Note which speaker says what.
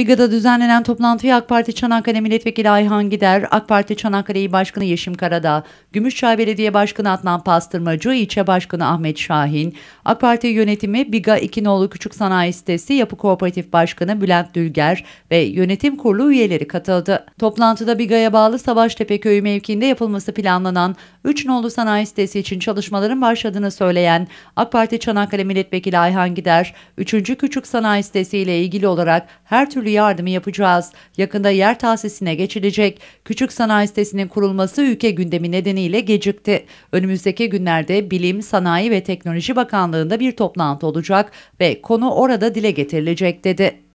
Speaker 1: Biga'da düzenlenen toplantıya AK Parti Çanakkale Milletvekili Ayhan Gider, AK Parti Çanakkale İl Başkanı Yeşim Karadağ, Gümüşçay Belediye Başkanı Adnan Pastırmacı, İlçe Başkanı Ahmet Şahin, AK Parti yönetimi Biga İkinoğlu Küçük Sanayi Sitesi Yapı Kooperatif Başkanı Bülent Dülger ve yönetim kurulu üyeleri katıldı. Toplantıda Biga'ya bağlı Savaştepe Köyü mevkiinde yapılması planlanan 3 nolu sanayi sitesi için çalışmaların başladığını söyleyen AK Parti Çanakkale Milletvekili Ayhan Gider, 3. Küçük Sanayi Sitesi ile ilgili olarak her türlü kredi yardımı yapacağız. Yakında yer tahsisine geçilecek. Küçük sanayi sitesinin kurulması ülke gündemi nedeniyle gecikti. Önümüzdeki günlerde Bilim, Sanayi ve Teknoloji Bakanlığı'nda bir toplantı olacak ve konu orada dile getirilecek dedi.